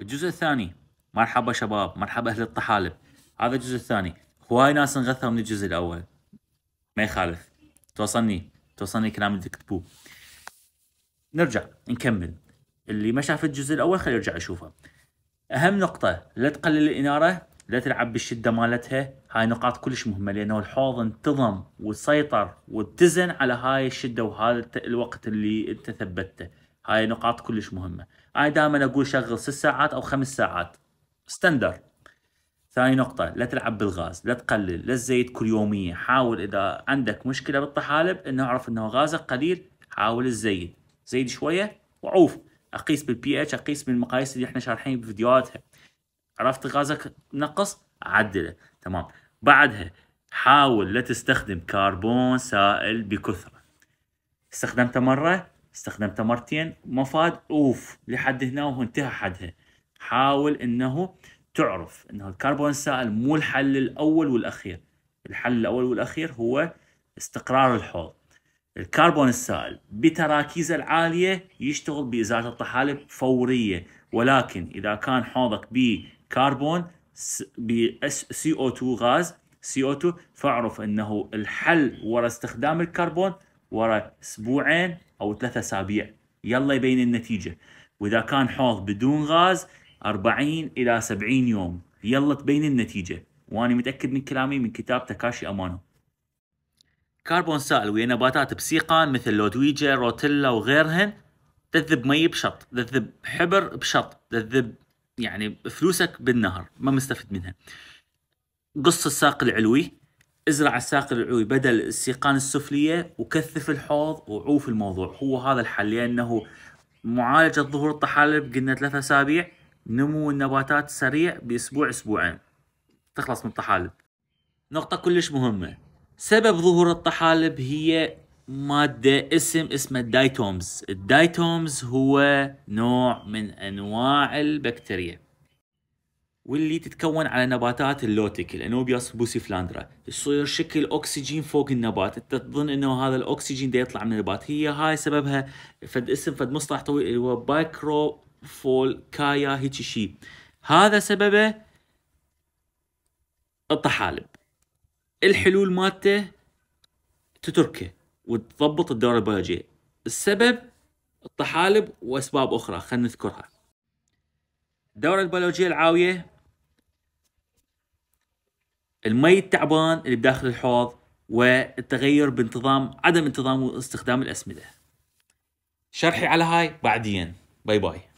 الجزء الثاني مرحبا شباب مرحبا اهل الطحالب هذا الجزء الثاني هواي ناس انغثوا من الجزء الاول ما يخالف توصلني توصلني كلام اللي تكتبوه نرجع نكمل اللي ما شاف الجزء الاول خليه يرجع يشوفه اهم نقطه لا تقلل الاناره لا تلعب بالشده مالتها هاي نقاط كلش مهمه لانه الحوض انتظم وسيطر واتزن على هاي الشده وهذا الوقت اللي انت ثبته هاي نقاط كلش مهمة أنا دائما أقول شغل ست ساعات أو خمس ساعات ستاندر ثاني نقطة لا تلعب بالغاز لا تقلل لا الزيت كل يومية حاول إذا عندك مشكلة بالطحالب إنه أعرف إنه غازك قليل حاول تزيد زيد شوية وعوف أقيس بالبي اتش أقيس بالمقاييس اللي إحنا شارحين بفيديوهاتها عرفت غازك نقص عدله تمام بعدها حاول لا تستخدم كربون سائل بكثرة استخدمته مرة استخدمتها مرتين ما فاد اوف لحد هنا وانتهى حدها حاول انه تعرف انه الكربون السائل مو الحل الاول والاخير الحل الاول والاخير هو استقرار الحوض الكربون السائل بتراكيزه العاليه يشتغل بازاله الطحالب فوريه ولكن اذا كان حوضك بكربون ب او 2 غاز سي او 2 فاعرف انه الحل ورا استخدام الكربون ورا اسبوعين او ثلاثة اسابيع يلا يبين النتيجه واذا كان حوض بدون غاز 40 الى 70 يوم يلا تبين النتيجه وانا متاكد من كلامي من كتاب تاكاشي امانو كربون سائل ويا نباتات بسيقان مثل لودويجا روتيلا وغيرهن تذب مي بشط تذب حبر بشط تذب يعني فلوسك بالنهر ما مستفيد منها قص الساق العلوي ازرع الساق العلوي بدل السيقان السفلية وكثف الحوض وعوف الموضوع هو هذا الحل لأنه معالجة ظهور الطحالب قلنا ثلاثة أسابيع نمو النباتات سريع بأسبوع أسبوعين تخلص من الطحالب نقطة كلش مهمة سبب ظهور الطحالب هي مادة اسم اسمه الدايتومز الدايتومز هو نوع من أنواع البكتيريا واللي تتكون على نباتات اللوتيكل الانوبياس بوسيفلاندرا يصير شكل اكسجين فوق النبات انت تظن انه هذا الاكسجين ده يطلع من النبات هي هاي سببها فد اسم فد مصطلح طويل اللي هو كايا هيك شيء هذا سببه الطحالب الحلول مالته تتركه وتضبط الدورة البيولوجية السبب الطحالب وأسباب أخرى خلينا نذكرها الدورة البيولوجية العاوية المي التعبان اللي بداخل الحوض والتغير بانتظام عدم انتظام استخدام الأسمدة شرحي على هاي بعدين باي باي